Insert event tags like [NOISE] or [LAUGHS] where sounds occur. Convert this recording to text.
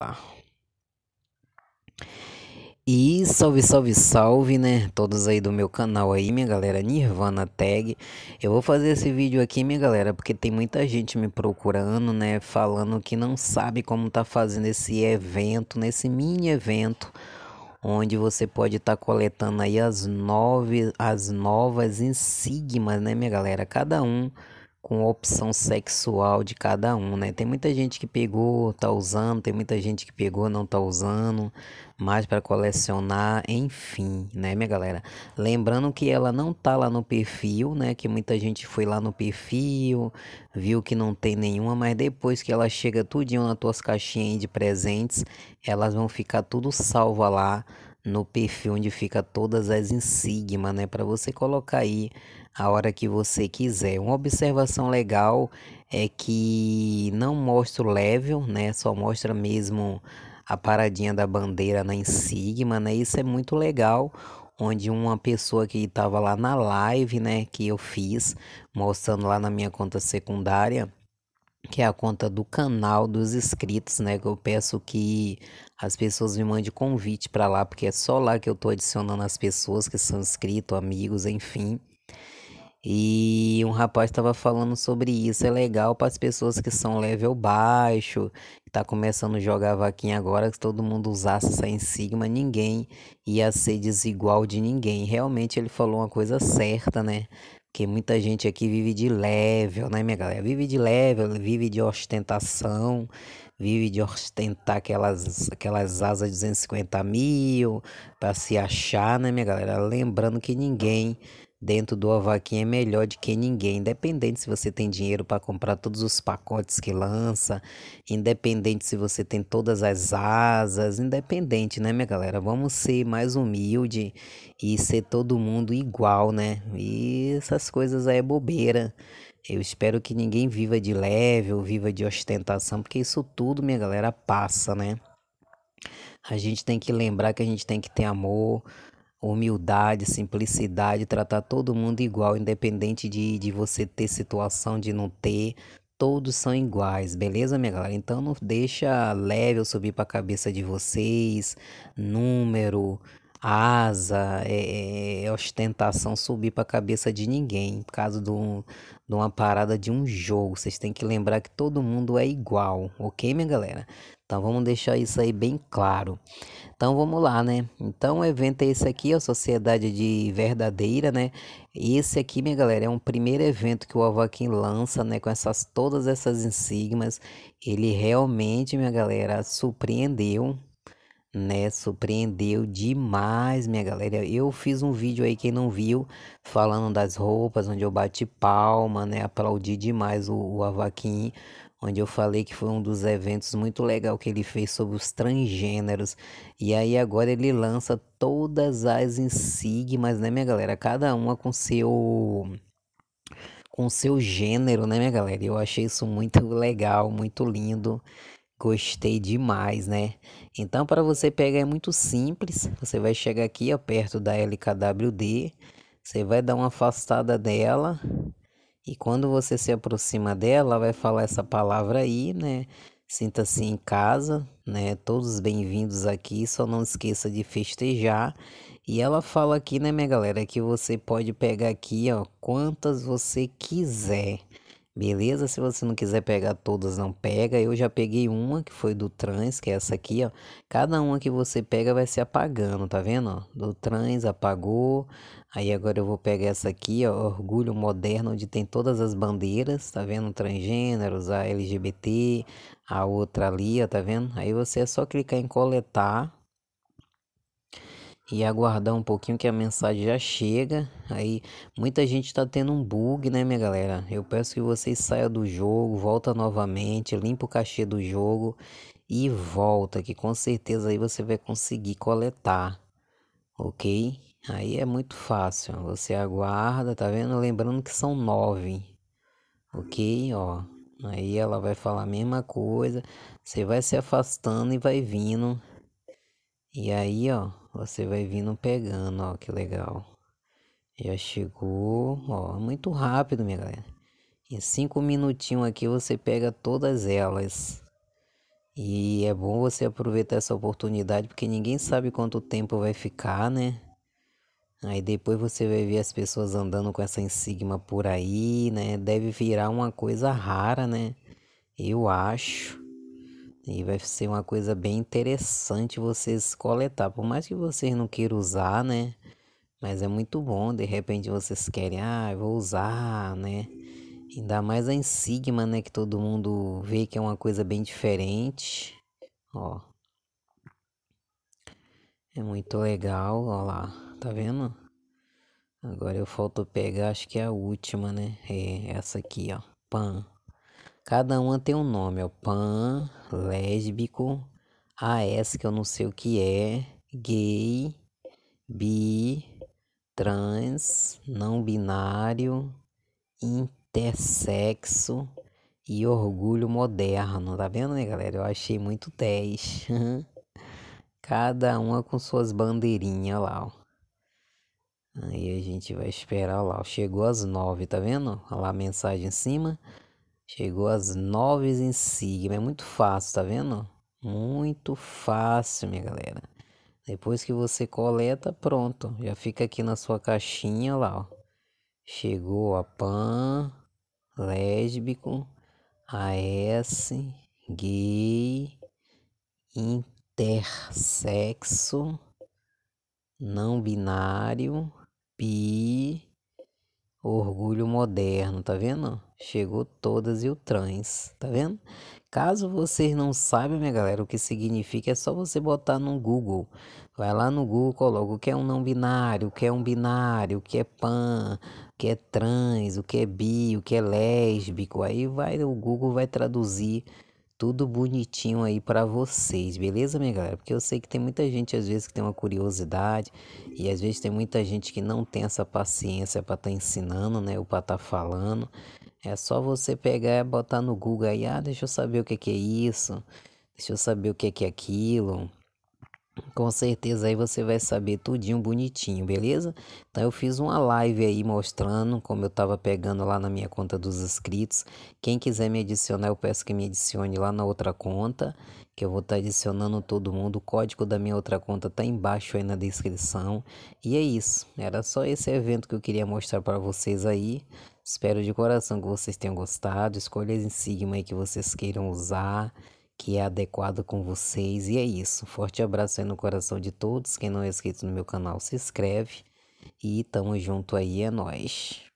Tá. E salve, salve, salve, né? Todos aí do meu canal aí, minha galera, Nirvana Tag. Eu vou fazer esse vídeo aqui, minha galera, porque tem muita gente me procurando, né? Falando que não sabe como tá fazendo esse evento, nesse mini evento, onde você pode estar tá coletando aí as, nove, as novas insígnias, né, minha galera? Cada um com a opção sexual de cada um, né? Tem muita gente que pegou, tá usando, tem muita gente que pegou, não tá usando, mais para colecionar, enfim, né, minha galera? Lembrando que ela não tá lá no perfil, né? Que muita gente foi lá no perfil, viu que não tem nenhuma, mas depois que ela chega tudinho nas tuas caixinhas de presentes, elas vão ficar tudo salva lá no perfil onde fica todas as insígnias, né, para você colocar aí a hora que você quiser. Uma observação legal é que não mostra o level, né? Só mostra mesmo a paradinha da bandeira na insigma, né? Isso é muito legal. Onde uma pessoa que estava lá na live, né, que eu fiz, mostrando lá na minha conta secundária, que é a conta do canal dos inscritos, né? Que eu peço que as pessoas me mandem convite para lá, porque é só lá que eu tô adicionando as pessoas que são inscritos, amigos, enfim. E um rapaz estava falando sobre isso. É legal para as pessoas que são level baixo, que tá começando a jogar vaquinha agora, que todo mundo usasse essa insigma, ninguém ia ser desigual de ninguém. Realmente ele falou uma coisa certa, né? Porque muita gente aqui vive de level, né, minha galera? Vive de level, vive de ostentação, vive de ostentar aquelas, aquelas asas de 250 mil para se achar, né, minha galera? Lembrando que ninguém dentro do Avaquinha é melhor do que ninguém, independente se você tem dinheiro para comprar todos os pacotes que lança, independente se você tem todas as asas, independente, né, minha galera? Vamos ser mais humilde e ser todo mundo igual, né? E essas coisas aí é bobeira. Eu espero que ninguém viva de leve ou viva de ostentação, porque isso tudo, minha galera, passa, né? A gente tem que lembrar que a gente tem que ter amor, humildade, simplicidade, tratar todo mundo igual, independente de, de você ter situação, de não ter. Todos são iguais, beleza, minha galera? Então não deixa level subir para a cabeça de vocês, número, asa, é, é, é ostentação subir para a cabeça de ninguém. Por causa de, um, de uma parada de um jogo, vocês têm que lembrar que todo mundo é igual, ok, minha galera? Então vamos deixar isso aí bem claro. Então vamos lá, né? Então o evento é esse aqui, a Sociedade de Verdadeira, né? Esse aqui, minha galera, é um primeiro evento que o Avaquim lança, né? Com essas todas essas insígnias. Ele realmente, minha galera, surpreendeu, né? Surpreendeu demais, minha galera. Eu fiz um vídeo aí, quem não viu, falando das roupas, onde eu bati palma, né? Aplaudi demais o, o Avaquim onde eu falei que foi um dos eventos muito legal que ele fez sobre os transgêneros. E aí agora ele lança todas as insígnias, né, minha galera? Cada uma com seu com seu gênero, né, minha galera? Eu achei isso muito legal, muito lindo. Gostei demais, né? Então, para você pegar é muito simples. Você vai chegar aqui ó, perto da LKWD, você vai dar uma afastada dela e quando você se aproxima dela, vai falar essa palavra aí, né? Sinta-se em casa, né? Todos bem-vindos aqui, só não esqueça de festejar. E ela fala aqui, né, minha galera, que você pode pegar aqui, ó, quantas você quiser. Beleza? Se você não quiser pegar todas, não pega. Eu já peguei uma que foi do trans, que é essa aqui, ó. Cada uma que você pega vai se apagando, tá vendo? Do trans apagou. Aí agora eu vou pegar essa aqui, ó, Orgulho Moderno, onde tem todas as bandeiras, tá vendo? Transgêneros, a LGBT, a outra ali, ó, tá vendo? Aí você é só clicar em coletar e aguardar um pouquinho que a mensagem já chega. Aí muita gente está tendo um bug, né, minha galera? Eu peço que vocês saiam do jogo, volta novamente, limpa o cachê do jogo e volta, que com certeza aí você vai conseguir coletar, ok? Aí é muito fácil. Você aguarda, tá vendo? Lembrando que são nove, ok? Ó, aí ela vai falar a mesma coisa. Você vai se afastando e vai vindo. E aí, ó, você vai vindo pegando, ó, que legal. Já chegou, ó, muito rápido, minha galera. Em cinco minutinhos aqui você pega todas elas. E é bom você aproveitar essa oportunidade, porque ninguém sabe quanto tempo vai ficar, né? Aí depois você vai ver as pessoas andando com essa insígnia por aí, né? Deve virar uma coisa rara, né? Eu acho. E vai ser uma coisa bem interessante vocês coletar. Por mais que vocês não queiram usar, né? Mas é muito bom, de repente vocês querem, ah, eu vou usar, né? Ainda mais a Insigma, né? Que todo mundo vê que é uma coisa bem diferente. Ó. É muito legal, ó lá. Tá vendo? Agora eu falto pegar, acho que é a última, né? É essa aqui, ó. Pan. Cada uma tem um nome, ó, é pan, lésbico, AS que eu não sei o que é, gay, bi, trans, não binário, intersexo e orgulho moderno. Tá vendo, né, galera? Eu achei muito 10. [LAUGHS] Cada uma com suas bandeirinhas lá, ó. Aí a gente vai esperar lá. Chegou às 9, tá vendo? Olha lá a mensagem em cima. Chegou às nove em Sigma. É muito fácil, tá vendo? Muito fácil, minha galera. Depois que você coleta, pronto. Já fica aqui na sua caixinha lá, ó. Chegou a pan, lésbico, AS, gay, intersexo, não binário, pi, orgulho moderno, tá vendo? Chegou todas e o trans, tá vendo? Caso vocês não saibam, minha galera, o que significa, é só você botar no Google. Vai lá no Google, coloca o que é um não binário, o que é um binário, o que é pan, o que é trans, o que é bi, o que é lésbico. Aí vai o Google vai traduzir tudo bonitinho aí para vocês, beleza, minha galera? Porque eu sei que tem muita gente às vezes que tem uma curiosidade e às vezes tem muita gente que não tem essa paciência para estar tá ensinando, né, ou para estar tá falando. É só você pegar e botar no Google aí, ah, deixa eu saber o que é isso, deixa eu saber o que é aquilo. Com certeza aí você vai saber tudinho bonitinho, beleza? Então eu fiz uma live aí mostrando como eu tava pegando lá na minha conta dos inscritos. Quem quiser me adicionar, eu peço que me adicione lá na outra conta, que eu vou estar tá adicionando todo mundo. O código da minha outra conta tá embaixo aí na descrição. E é isso, era só esse evento que eu queria mostrar para vocês aí. Espero de coração que vocês tenham gostado. Escolha em Sigma aí que vocês queiram usar que é adequado com vocês. E é isso. Forte abraço aí no coração de todos. Quem não é inscrito no meu canal, se inscreve. E tamo junto aí, é nóis.